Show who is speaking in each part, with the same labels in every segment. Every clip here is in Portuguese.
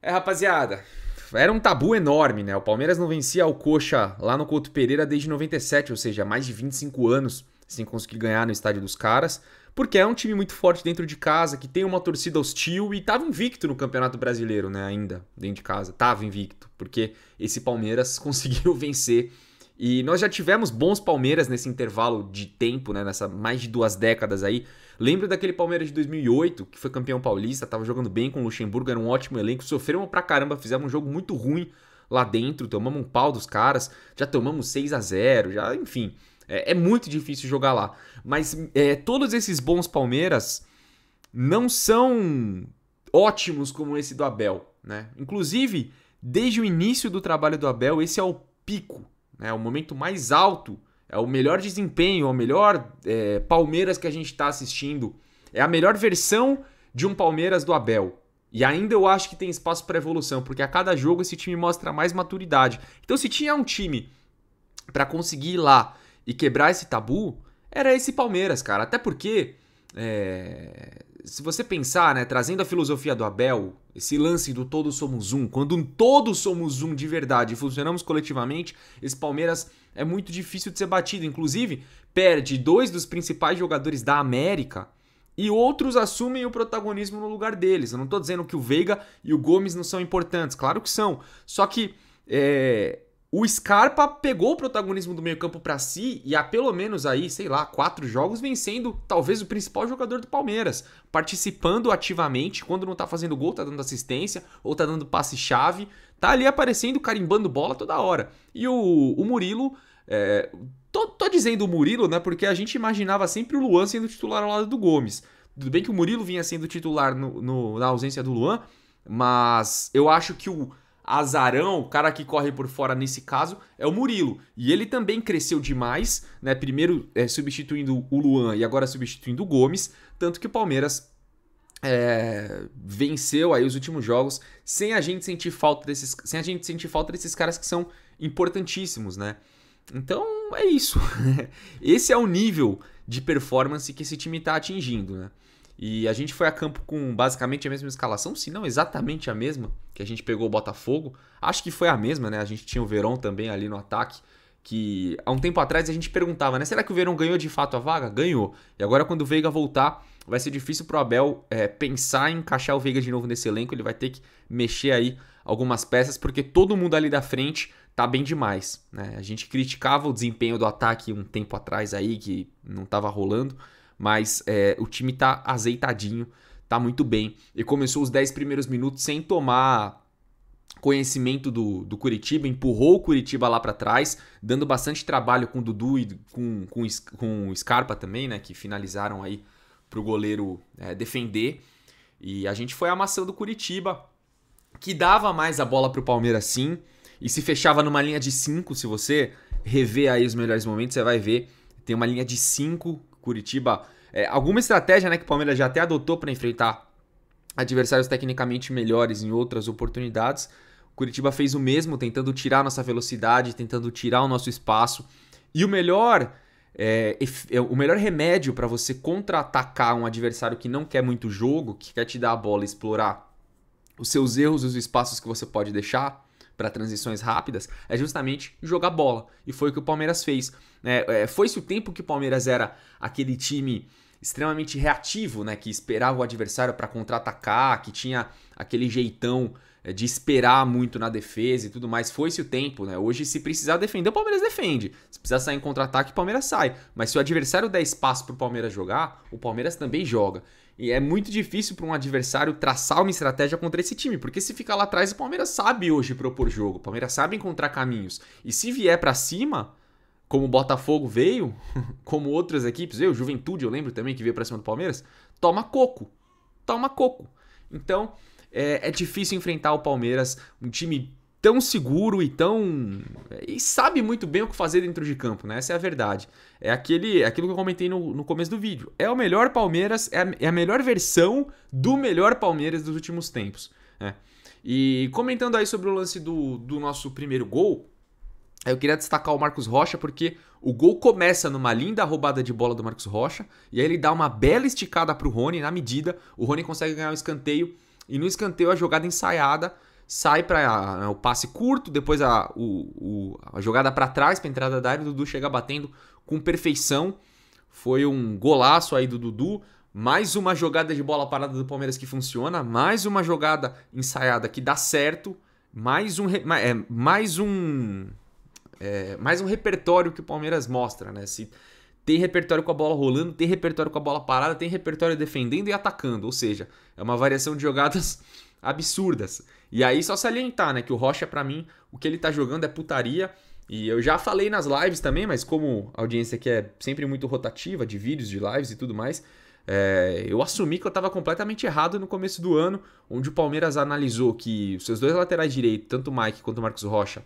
Speaker 1: É, rapaziada, era um tabu enorme, né? O Palmeiras não vencia o Coxa lá no Couto Pereira desde 97, ou seja, mais de 25 anos sem conseguir ganhar no estádio dos caras, porque é um time muito forte dentro de casa, que tem uma torcida hostil e tava invicto no Campeonato Brasileiro, né, ainda, dentro de casa. Tava invicto, porque esse Palmeiras conseguiu vencer e nós já tivemos bons Palmeiras nesse intervalo de tempo, né? Nessa mais de duas décadas aí. Lembro daquele Palmeiras de 2008, que foi campeão paulista, tava jogando bem com o Luxemburgo, era um ótimo elenco, sofreram pra caramba, fizeram um jogo muito ruim lá dentro, tomamos um pau dos caras, já tomamos 6 a 0 já, enfim. É, é muito difícil jogar lá. Mas é, todos esses bons Palmeiras não são ótimos como esse do Abel, né? Inclusive, desde o início do trabalho do Abel, esse é o pico né? o momento mais alto, é o melhor desempenho, é o melhor é, Palmeiras que a gente está assistindo, é a melhor versão de um Palmeiras do Abel. E ainda eu acho que tem espaço para evolução, porque a cada jogo esse time mostra mais maturidade. Então, se tinha um time para conseguir ir lá e quebrar esse tabu, era esse Palmeiras, cara. Até porque é, se você pensar, né, trazendo a filosofia do Abel, esse lance do todos somos um, quando um todos somos um de verdade e funcionamos coletivamente, esse Palmeiras é muito difícil de ser batido. Inclusive, perde dois dos principais jogadores da América e outros assumem o protagonismo no lugar deles. Eu não estou dizendo que o Veiga e o Gomes não são importantes, claro que são. Só que é, o Scarpa pegou o protagonismo do meio-campo para si e há pelo menos aí, sei lá, quatro jogos vencendo talvez o principal jogador do Palmeiras, participando ativamente, quando não tá fazendo gol, tá dando assistência ou tá dando passe-chave, tá ali aparecendo, carimbando bola toda hora. E o, o Murilo, é, tô, tô dizendo o Murilo, né, porque a gente imaginava sempre o Luan sendo titular ao lado do Gomes. Tudo bem que o Murilo vinha sendo titular no, no na ausência do Luan, mas eu acho que o azarão, o cara que corre por fora nesse caso é o Murilo. E ele também cresceu demais, né? Primeiro é, substituindo o Luan e agora substituindo o Gomes, tanto que o Palmeiras é, venceu aí os últimos jogos sem a gente sentir falta desses, sem a gente sentir falta desses caras que são importantíssimos, né? Então é isso. Esse é o nível de performance que esse time está atingindo, né? E a gente foi a campo com basicamente a mesma escalação, se não exatamente a mesma, que a gente pegou o Botafogo. Acho que foi a mesma, né? A gente tinha o Verón também ali no ataque, que há um tempo atrás a gente perguntava, né? Será que o Verón ganhou de fato a vaga? Ganhou. E agora quando o Veiga voltar, vai ser difícil pro Abel é, pensar em encaixar o Veiga de novo nesse elenco. Ele vai ter que mexer aí algumas peças, porque todo mundo ali da frente tá bem demais, né? A gente criticava o desempenho do ataque um tempo atrás aí, que não tava rolando mas é, o time tá azeitadinho, tá muito bem. E começou os 10 primeiros minutos sem tomar conhecimento do, do Curitiba, empurrou o Curitiba lá para trás, dando bastante trabalho com o Dudu e com, com, com o Scarpa também, né, que finalizaram aí pro goleiro é, defender. E a gente foi amassando o Curitiba, que dava mais a bola pro Palmeiras sim, e se fechava numa linha de 5, se você rever aí os melhores momentos, você vai ver, tem uma linha de 5 Curitiba. É, alguma estratégia né, que o Palmeiras já até adotou para enfrentar adversários tecnicamente melhores em outras oportunidades. O Curitiba fez o mesmo, tentando tirar nossa velocidade, tentando tirar o nosso espaço. E o melhor é, é o melhor remédio para você contra-atacar um adversário que não quer muito jogo, que quer te dar a bola e explorar os seus erros, os espaços que você pode deixar, para transições rápidas é justamente jogar bola. E foi o que o Palmeiras fez. É, é, Foi-se o tempo que o Palmeiras era aquele time extremamente reativo, né, que esperava o adversário para contra-atacar, que tinha aquele jeitão é, de esperar muito na defesa e tudo mais. Foi-se o tempo, né? Hoje, se precisar defender, o Palmeiras defende. Se precisar sair em contra-ataque, o Palmeiras sai. Mas se o adversário der espaço para o Palmeiras jogar, o Palmeiras também joga. E é muito difícil para um adversário traçar uma estratégia contra esse time, porque se ficar lá atrás, o Palmeiras sabe hoje propor jogo, o Palmeiras sabe encontrar caminhos. E se vier para cima, como o Botafogo veio, como outras equipes, eu, Juventude, eu lembro também que veio para cima do Palmeiras, toma coco. Toma coco. Então, é, é difícil enfrentar o Palmeiras, um time tão seguro e tão. e sabe muito bem o que fazer dentro de campo, né? Essa é a verdade. É aquele, é aquilo que eu comentei no, no começo do vídeo. É o melhor Palmeiras, é a, é a melhor versão do melhor Palmeiras dos últimos tempos. Né? E comentando aí sobre o lance do, do nosso primeiro gol, eu queria destacar o Marcos Rocha porque o gol começa numa linda roubada de bola do Marcos Rocha e aí ele dá uma bela esticada pro Rony na medida, o Rony consegue ganhar o um escanteio e no escanteio, a jogada ensaiada sai para ah, né, o passe curto, depois a, o, o, a jogada para trás, para entrada da área, o Dudu chega batendo com perfeição. Foi um golaço aí do Dudu. Mais uma jogada de bola parada do Palmeiras que funciona, mais uma jogada ensaiada que dá certo, mais um, é, mais um, é, mais um repertório que o Palmeiras mostra, né? Se, tem repertório com a bola rolando, tem repertório com a bola parada, tem repertório defendendo e atacando, ou seja, é uma variação de jogadas absurdas. E aí só salientar, né, que o Rocha para mim, o que ele tá jogando é putaria. E eu já falei nas lives também, mas como a audiência que é sempre muito rotativa de vídeos, de lives e tudo mais, é, eu assumi que eu estava completamente errado no começo do ano, onde o Palmeiras analisou que os seus dois laterais direitos, tanto o Mike quanto o Marcos Rocha,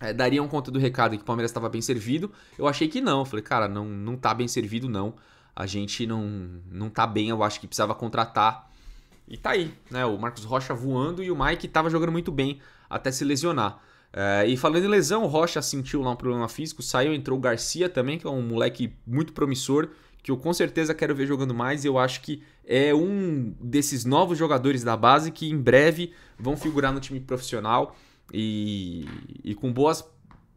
Speaker 1: é, dariam conta do recado que o Palmeiras estava bem servido. Eu achei que não. falei, cara, não, não tá bem servido, não. A gente não, não tá bem, eu acho que precisava contratar. E tá aí, né? O Marcos Rocha voando e o Mike tava jogando muito bem até se lesionar. É, e falando em lesão, o Rocha sentiu lá um problema físico, saiu, entrou o Garcia também, que é um moleque muito promissor, que eu com certeza quero ver jogando mais. e Eu acho que é um desses novos jogadores da base que em breve vão figurar no time profissional e, e com boas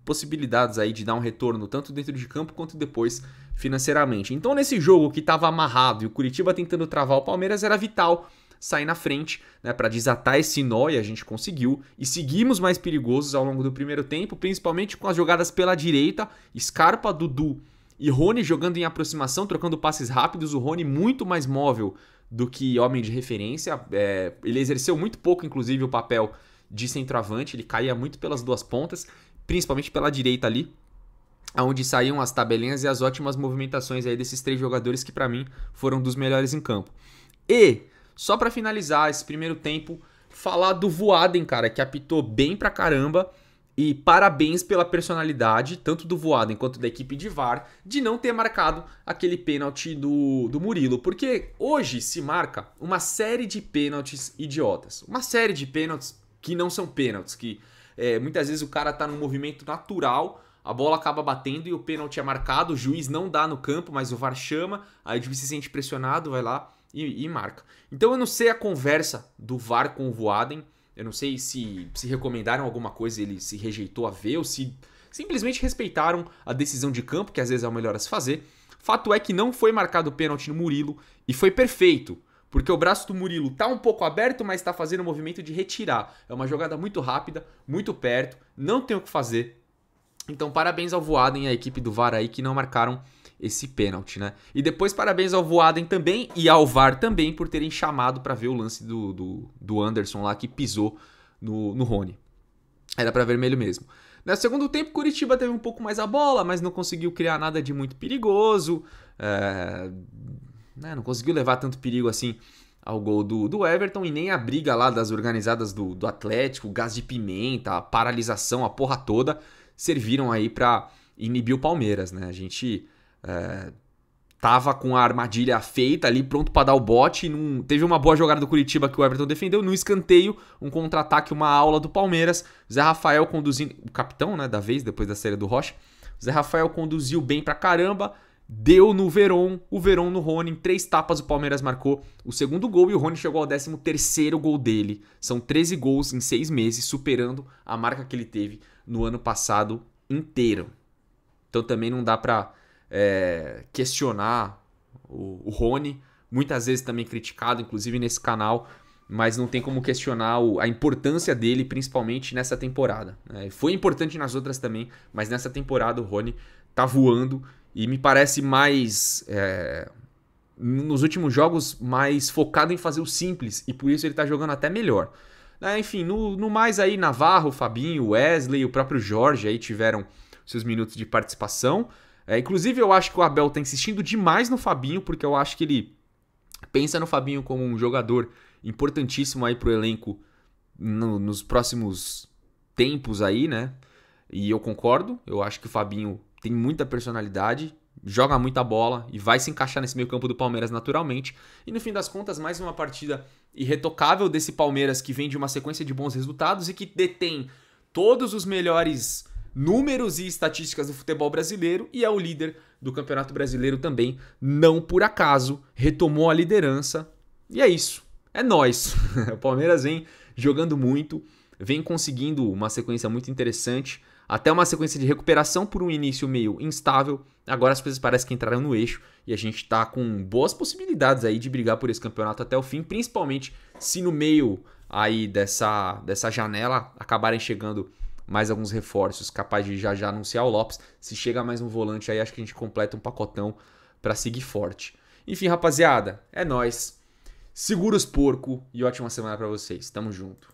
Speaker 1: possibilidades aí de dar um retorno tanto dentro de campo quanto depois financeiramente. Então nesse jogo que estava amarrado e o Curitiba tentando travar o Palmeiras era vital sair na frente, né, para desatar esse nó e a gente conseguiu e seguimos mais perigosos ao longo do primeiro tempo, principalmente com as jogadas pela direita, Scarpa, Dudu e Rony jogando em aproximação, trocando passes rápidos, o Rony muito mais móvel do que homem de referência, é, ele exerceu muito pouco inclusive o papel de centroavante, ele caía muito pelas duas pontas, principalmente pela direita ali, aonde saíam as tabelinhas e as ótimas movimentações aí desses três jogadores que para mim foram dos melhores em campo. E só para finalizar esse primeiro tempo, falar do Voaden, cara, que apitou bem pra caramba. E parabéns pela personalidade, tanto do Voaden quanto da equipe de VAR, de não ter marcado aquele pênalti do, do Murilo. Porque hoje se marca uma série de pênaltis idiotas. Uma série de pênaltis que não são pênaltis, que é, muitas vezes o cara está num movimento natural, a bola acaba batendo e o pênalti é marcado, o juiz não dá no campo, mas o VAR chama, aí o juiz se sente pressionado, vai lá e, e marca. Então eu não sei a conversa do VAR com o Voaden, eu não sei se, se recomendaram alguma coisa ele se rejeitou a ver ou se simplesmente respeitaram a decisão de campo, que às vezes é o melhor a se fazer. Fato é que não foi marcado o pênalti no Murilo e foi perfeito. Porque o braço do Murilo tá um pouco aberto, mas está fazendo o movimento de retirar. É uma jogada muito rápida, muito perto, não tem o que fazer. Então, parabéns ao Voaden e à equipe do VAR aí que não marcaram esse pênalti, né? E depois parabéns ao Voaden também e ao VAR também por terem chamado para ver o lance do, do, do, Anderson lá que pisou no, no Rony. Era para vermelho mesmo. No segundo tempo, Curitiba teve um pouco mais a bola, mas não conseguiu criar nada de muito perigoso. É né, não conseguiu levar tanto perigo assim ao gol do, do Everton e nem a briga lá das organizadas do, do Atlético, gás de pimenta, a paralisação, a porra toda, serviram aí para inibir o Palmeiras, né? A gente é, tava com a armadilha feita ali, pronto para dar o bote, num, teve uma boa jogada do Curitiba que o Everton defendeu, no escanteio, um contra-ataque, uma aula do Palmeiras, Zé Rafael conduzindo, o capitão, né, da vez, depois da série do Rocha, Zé Rafael conduziu bem pra caramba, deu no Verón, o Verón no Rony, em três tapas o Palmeiras marcou o segundo gol e o Rony chegou ao 13 terceiro gol dele. São 13 gols em seis meses, superando a marca que ele teve no ano passado inteiro. Então também não dá para é, questionar o, o Rony, muitas vezes também criticado, inclusive nesse canal, mas não tem como questionar a importância dele, principalmente nessa temporada. É, foi importante nas outras também, mas nessa temporada o Rony tá voando e me parece mais. É, nos últimos jogos, mais focado em fazer o simples. E por isso ele tá jogando até melhor. É, enfim, no, no, mais aí, Navarro, Fabinho, Wesley, o próprio Jorge aí tiveram seus minutos de participação. É, inclusive, eu acho que o Abel tá insistindo demais no Fabinho, porque eu acho que ele pensa no Fabinho como um jogador importantíssimo aí pro elenco no, nos próximos tempos aí, né? E eu concordo, eu acho que o Fabinho tem muita personalidade, joga muita bola e vai se encaixar nesse meio-campo do Palmeiras naturalmente. E no fim das contas, mais uma partida irretocável desse Palmeiras que vem de uma sequência de bons resultados e que detém todos os melhores números e estatísticas do futebol brasileiro e é o líder do Campeonato Brasileiro também, não por acaso, retomou a liderança. E é isso. É nós. o Palmeiras vem jogando muito, vem conseguindo uma sequência muito interessante até uma sequência de recuperação por um início meio instável. Agora as coisas parecem que entraram no eixo e a gente está com boas possibilidades aí de brigar por esse campeonato até o fim, principalmente se no meio aí dessa, dessa janela acabarem chegando mais alguns reforços, capaz de já já anunciar o Lopes. Se chega mais um volante aí, acho que a gente completa um pacotão para seguir forte. Enfim, rapaziada, é nós. Segura os porco e ótima semana para vocês. Tamo junto.